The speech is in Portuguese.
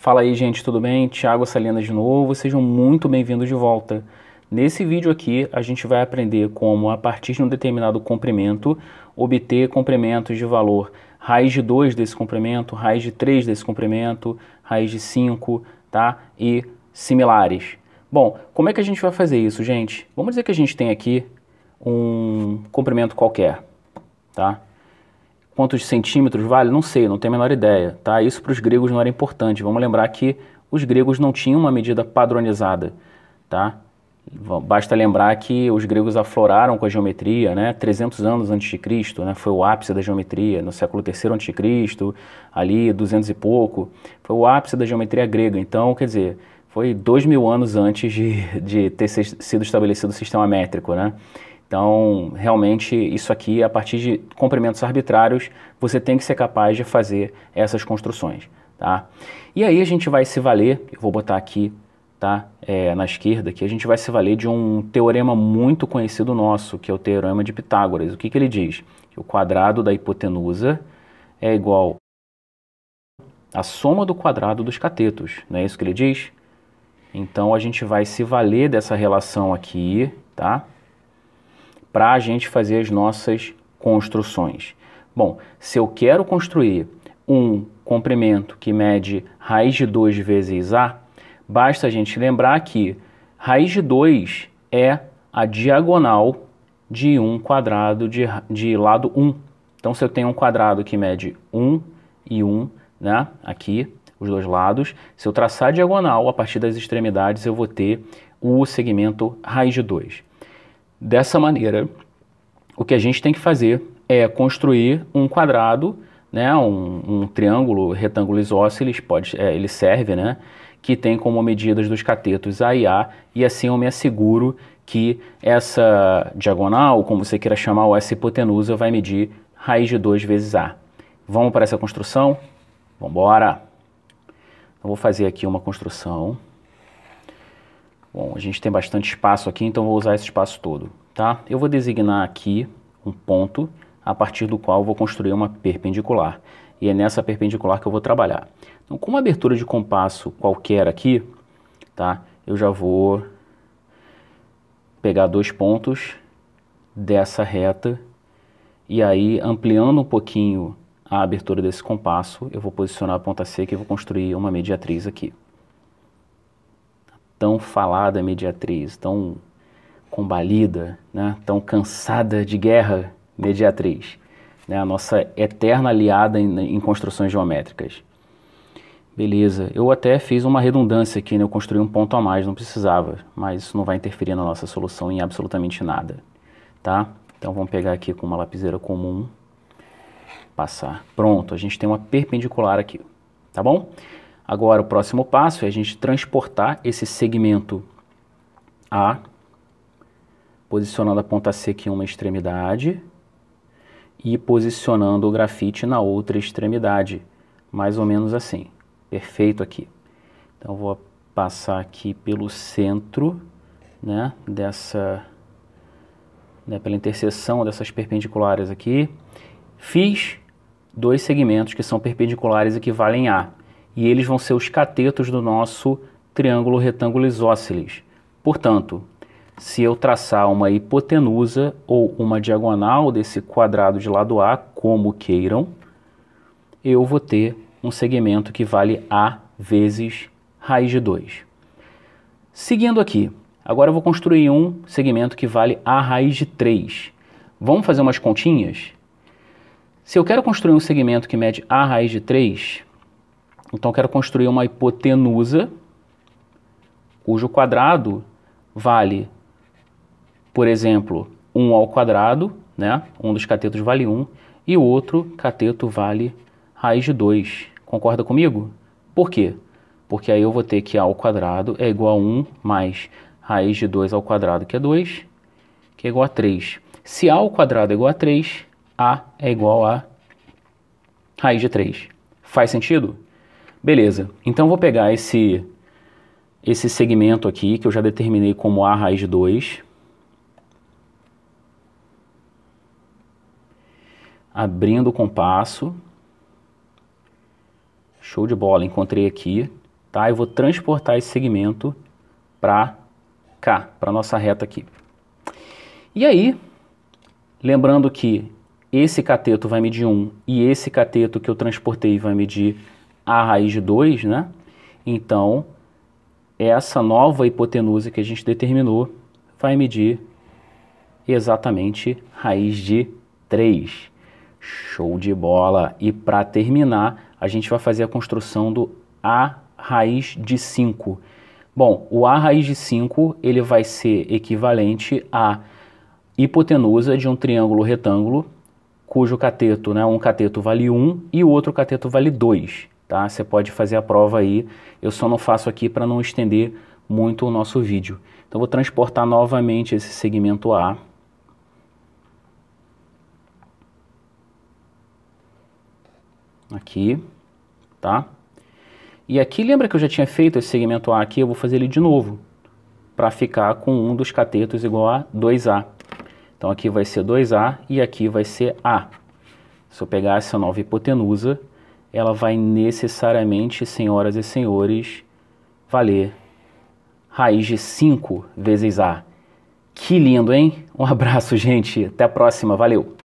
Fala aí, gente, tudo bem? Tiago Salinas de novo. Sejam muito bem-vindos de volta. Nesse vídeo aqui, a gente vai aprender como, a partir de um determinado comprimento, obter comprimentos de valor raiz de 2 desse comprimento, raiz de 3 desse comprimento, raiz de 5, tá? E similares. Bom, como é que a gente vai fazer isso, gente? Vamos dizer que a gente tem aqui um comprimento qualquer, tá? Quantos centímetros vale? Não sei, não tenho a menor ideia. Tá? Isso para os gregos não era importante. Vamos lembrar que os gregos não tinham uma medida padronizada. Tá? Basta lembrar que os gregos afloraram com a geometria, né? 300 anos antes de Cristo, né? Foi o ápice da geometria, no século III antes de Cristo, ali 200 e pouco, foi o ápice da geometria grega. Então, quer dizer, foi dois mil anos antes de, de ter sido estabelecido o sistema métrico, né? Então, realmente, isso aqui, a partir de comprimentos arbitrários, você tem que ser capaz de fazer essas construções, tá? E aí a gente vai se valer, eu vou botar aqui, tá, é, na esquerda, que a gente vai se valer de um teorema muito conhecido nosso, que é o teorema de Pitágoras. O que, que ele diz? Que o quadrado da hipotenusa é igual à soma do quadrado dos catetos, não é isso que ele diz? Então, a gente vai se valer dessa relação aqui, Tá? para a gente fazer as nossas construções. Bom, se eu quero construir um comprimento que mede raiz de 2 vezes A, basta a gente lembrar que raiz de 2 é a diagonal de um quadrado de, de lado 1. Um. Então, se eu tenho um quadrado que mede 1 um e 1, um, né, aqui, os dois lados, se eu traçar a diagonal a partir das extremidades, eu vou ter o segmento raiz de 2. Dessa maneira, o que a gente tem que fazer é construir um quadrado, né, um, um triângulo retângulo isósceles, pode, é, ele serve, né, que tem como medidas dos catetos A e A, e assim eu me asseguro que essa diagonal, como você queira chamar, ou essa hipotenusa, vai medir raiz de 2 vezes A. Vamos para essa construção? Vamos embora! Eu então, vou fazer aqui uma construção. Bom, a gente tem bastante espaço aqui, então vou usar esse espaço todo, tá? Eu vou designar aqui um ponto a partir do qual vou construir uma perpendicular. E é nessa perpendicular que eu vou trabalhar. Então, com uma abertura de compasso qualquer aqui, tá? Eu já vou pegar dois pontos dessa reta e aí ampliando um pouquinho a abertura desse compasso, eu vou posicionar a ponta seca e vou construir uma mediatriz aqui tão falada mediatriz, tão combalida, né, tão cansada de guerra mediatriz, né, a nossa eterna aliada em, em, construções geométricas. Beleza, eu até fiz uma redundância aqui, né, eu construí um ponto a mais, não precisava, mas isso não vai interferir na nossa solução em absolutamente nada, tá? Então vamos pegar aqui com uma lapiseira comum, passar. Pronto, a gente tem uma perpendicular aqui, tá bom? Agora, o próximo passo é a gente transportar esse segmento A, posicionando a ponta aqui em uma extremidade e posicionando o grafite na outra extremidade, mais ou menos assim. Perfeito aqui. Então, vou passar aqui pelo centro, né, dessa, né, pela interseção dessas perpendiculares aqui. Fiz dois segmentos que são perpendiculares e equivalem A e eles vão ser os catetos do nosso triângulo retângulo isósceles. Portanto, se eu traçar uma hipotenusa ou uma diagonal desse quadrado de lado A, como queiram, eu vou ter um segmento que vale A vezes raiz de 2. Seguindo aqui, agora eu vou construir um segmento que vale A raiz de 3. Vamos fazer umas continhas? Se eu quero construir um segmento que mede A raiz de 3, então, eu quero construir uma hipotenusa cujo quadrado vale, por exemplo, 1 ao quadrado, né? um dos catetos vale 1, e o outro cateto vale raiz de 2. Concorda comigo? Por quê? Porque aí eu vou ter que a ao quadrado é igual a 1 mais raiz de 2 ao quadrado, que é 2, que é igual a 3. Se a ao quadrado é igual a 3, a é igual a raiz de 3. Faz sentido? Beleza, então vou pegar esse, esse segmento aqui, que eu já determinei como A raiz de 2. Abrindo o compasso. Show de bola, encontrei aqui. Tá? Eu vou transportar esse segmento para cá, para nossa reta aqui. E aí, lembrando que esse cateto vai medir 1 e esse cateto que eu transportei vai medir a raiz de 2, né? Então, essa nova hipotenusa que a gente determinou vai medir exatamente raiz de 3. Show de bola! E para terminar, a gente vai fazer a construção do A raiz de 5. Bom, o A raiz de 5 ele vai ser equivalente à hipotenusa de um triângulo retângulo cujo cateto, né, um cateto vale 1 e o outro cateto vale 2 tá? Você pode fazer a prova aí. Eu só não faço aqui para não estender muito o nosso vídeo. Então vou transportar novamente esse segmento A. Aqui, tá? E aqui lembra que eu já tinha feito esse segmento A aqui, eu vou fazer ele de novo para ficar com um dos catetos igual a 2A. Então aqui vai ser 2A e aqui vai ser A. Se eu pegar essa nova hipotenusa, ela vai necessariamente, senhoras e senhores, valer raiz de 5 vezes A. Que lindo, hein? Um abraço, gente. Até a próxima. Valeu!